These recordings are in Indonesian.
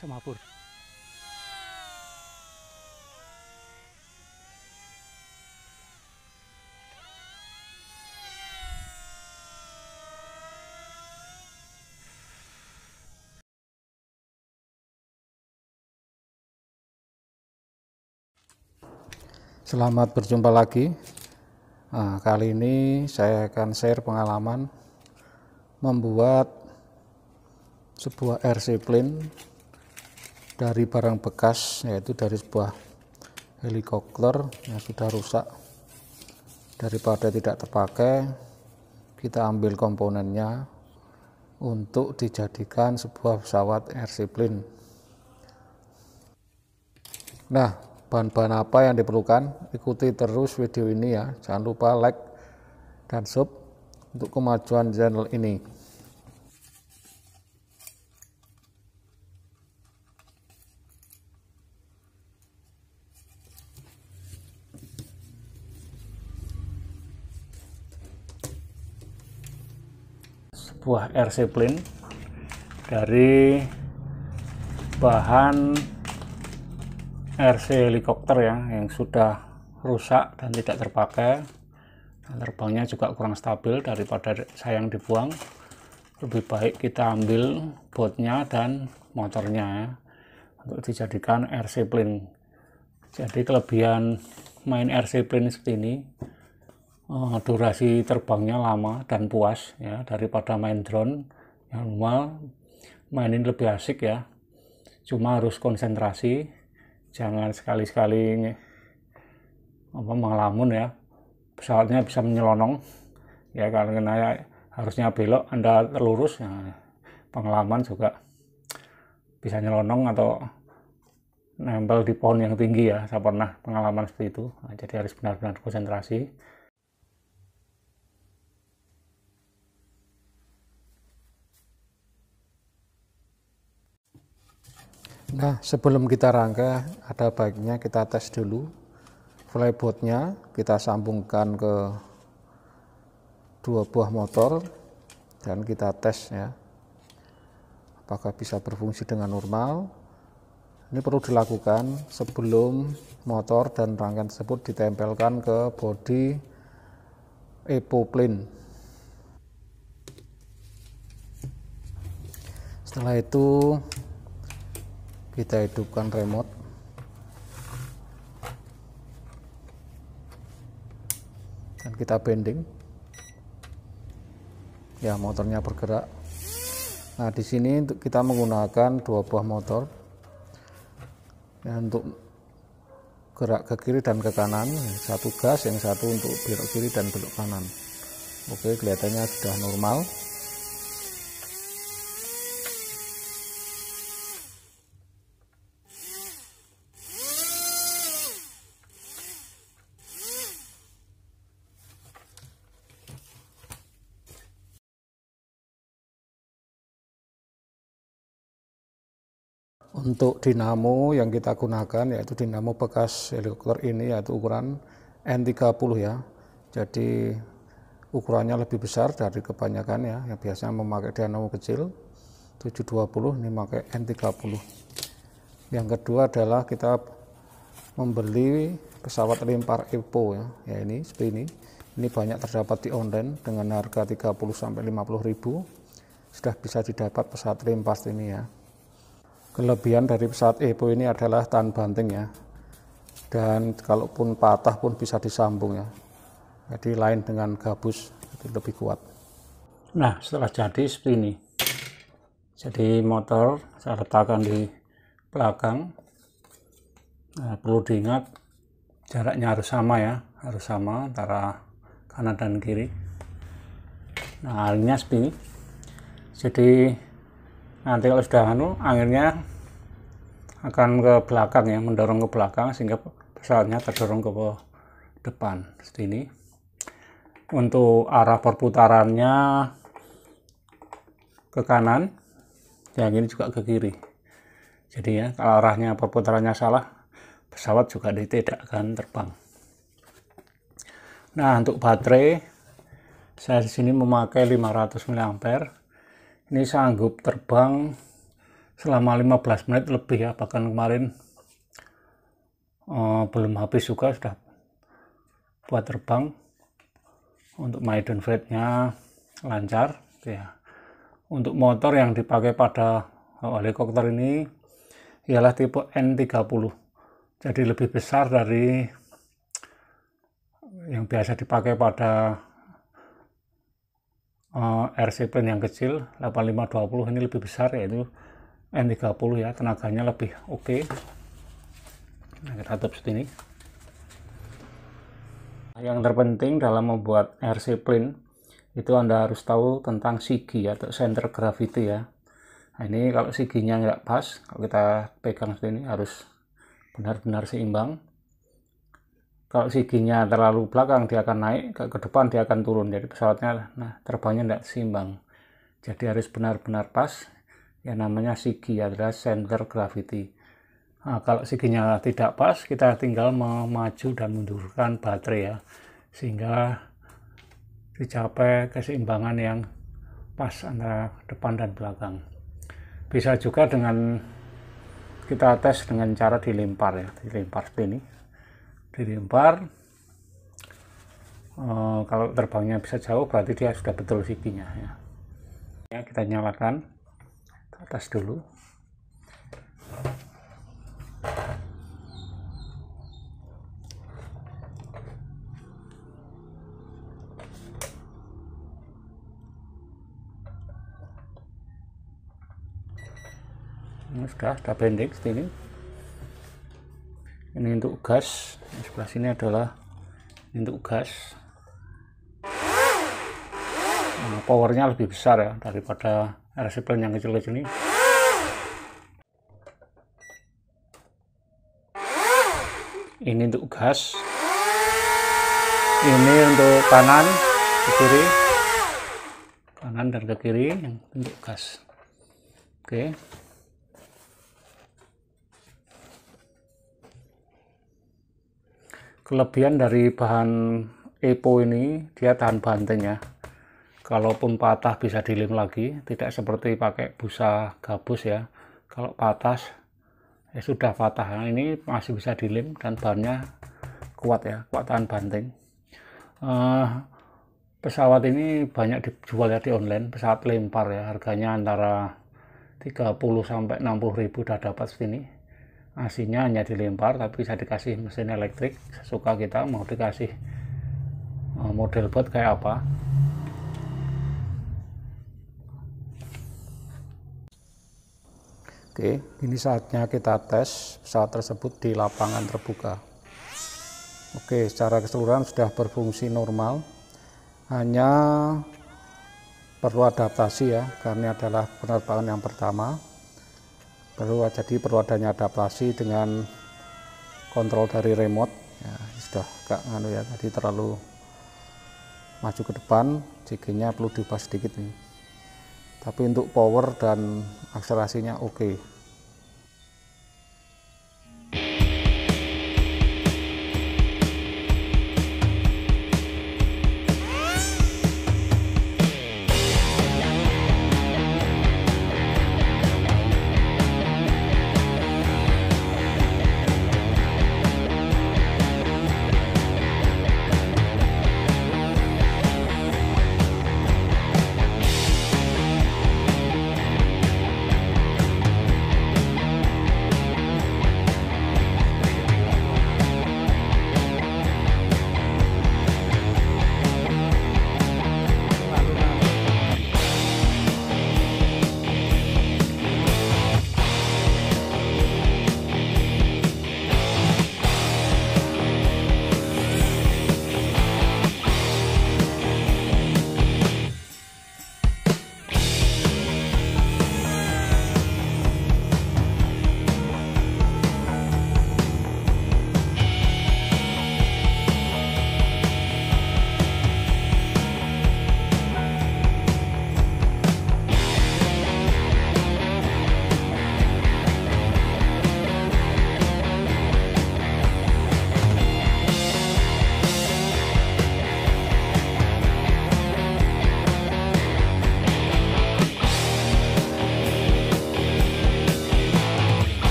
semapur. Selamat berjumpa lagi. Nah, kali ini saya akan share pengalaman membuat sebuah air plane dari barang bekas yaitu dari sebuah helikopter yang sudah rusak daripada tidak terpakai kita ambil komponennya untuk dijadikan sebuah pesawat plane nah bahan-bahan apa yang diperlukan ikuti terus video ini ya jangan lupa like dan sub untuk kemajuan channel ini sebuah RC plane dari bahan RC helikopter ya yang sudah rusak dan tidak terpakai dan terbangnya juga kurang stabil daripada sayang dibuang lebih baik kita ambil botnya dan motornya ya, untuk dijadikan RC plane jadi kelebihan main RC plane seperti ini Eh, durasi terbangnya lama dan puas ya daripada main drone yang normal mainin lebih asik ya cuma harus konsentrasi jangan sekali-sekali apa mengelamun ya pesawatnya bisa menyelonong ya karena ya, harusnya belok anda lurus ya, pengalaman juga bisa nyelonong atau nempel di pohon yang tinggi ya saya pernah pengalaman seperti itu nah, jadi harus benar-benar konsentrasi Nah, sebelum kita rangka, ada baiknya kita tes dulu flyboardnya. Kita sambungkan ke dua buah motor dan kita tes ya. Apakah bisa berfungsi dengan normal? Ini perlu dilakukan sebelum motor dan rangkaian tersebut ditempelkan ke bodi plain. Setelah itu kita hidupkan remote dan kita bending ya motornya bergerak nah di sini kita menggunakan dua buah motor ya, untuk gerak ke kiri dan ke kanan satu gas yang satu untuk belok kiri dan belok kanan oke kelihatannya sudah normal Untuk dinamo yang kita gunakan yaitu dinamo bekas helikopter ini yaitu ukuran N30 ya. Jadi ukurannya lebih besar dari kebanyakan ya yang biasanya memakai dinamo kecil 720 ini pakai N30. Yang kedua adalah kita membeli pesawat limpar Epo ya, ya ini seperti ini. Ini banyak terdapat di online dengan harga 30 sampai 50 ribu sudah bisa didapat pesawat limpar ini ya kelebihan dari pesawat EPO ini adalah tahan banting ya dan kalaupun patah pun bisa disambung ya jadi lain dengan gabus jadi lebih kuat nah setelah jadi seperti ini jadi motor saya letakkan di belakang nah, perlu diingat jaraknya harus sama ya harus sama antara kanan dan kiri nah halnya seperti ini jadi nanti kalau sudah anu anginnya akan ke belakang ya mendorong ke belakang sehingga pesawatnya terdorong ke depan seperti ini untuk arah perputarannya ke kanan yang ini juga ke kiri jadi ya kalau arahnya perputarannya salah pesawat juga tidak akan terbang nah untuk baterai saya di sini memakai 500 mAh ini sanggup terbang selama 15 menit lebih ya bahkan kemarin uh, belum habis juga sudah buat terbang untuk maiden flightnya lancar gitu ya untuk motor yang dipakai pada helikopter ini ialah tipe N30 jadi lebih besar dari yang biasa dipakai pada Eh, rc print yang kecil 8520 ini lebih besar yaitu N30 ya tenaganya lebih oke okay. nah, kita tutup ini nah, yang terpenting dalam membuat rc print itu anda harus tahu tentang sigi ya, atau center gravity ya nah, ini kalau siginya nggak pas kalau kita pegang seperti ini harus benar-benar seimbang kalau siginya terlalu belakang dia akan naik ke depan dia akan turun jadi pesawatnya nah terbangnya tidak seimbang jadi harus benar-benar pas yang namanya sigi adalah center gravity nah, kalau siginya tidak pas kita tinggal memaju dan mundurkan baterai ya sehingga dicapai keseimbangan yang pas antara depan dan belakang bisa juga dengan kita tes dengan cara dilempar ya dilempar seperti ini dilempar e, eh, kalau terbangnya bisa jauh berarti dia sudah betul sikinya ya. ya kita nyalakan ke atas dulu ini sudah sudah bending sini ini untuk gas sebelah sini adalah untuk gas nah, powernya lebih besar ya daripada RC plan yang kecil-kecil ini ini untuk gas ini untuk kanan ke kiri kanan dan ke kiri yang untuk gas oke okay. kelebihan dari bahan EPO ini dia tahan banting ya kalaupun patah bisa dilim lagi tidak seperti pakai busa gabus ya kalau patah ya sudah patah nah, ini masih bisa dilim dan bahannya kuat ya kuat tahan banting uh, pesawat ini banyak dijual ya di online pesawat lempar ya harganya antara 30 sampai 60 ribu sudah dapat sini ac hanya dilempar tapi bisa dikasih mesin elektrik Suka kita mau dikasih eh, model bot kayak apa Oke, ini saatnya kita tes saat tersebut di lapangan terbuka. Oke, secara keseluruhan sudah berfungsi normal. Hanya perlu adaptasi ya, karena adalah penerbangan yang pertama perlu jadi perlu adanya adaptasi dengan kontrol dari remote ya sudah agak nganu ya tadi terlalu maju ke depan CG-nya perlu diubah sedikit nih tapi untuk power dan akselerasinya oke okay.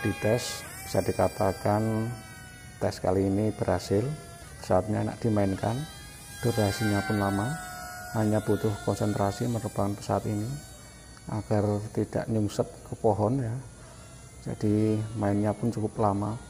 dites bisa dikatakan tes kali ini berhasil saatnya enak dimainkan durasinya pun lama hanya butuh konsentrasi menerbangkan pesawat ini agar tidak nyungsep ke pohon ya jadi mainnya pun cukup lama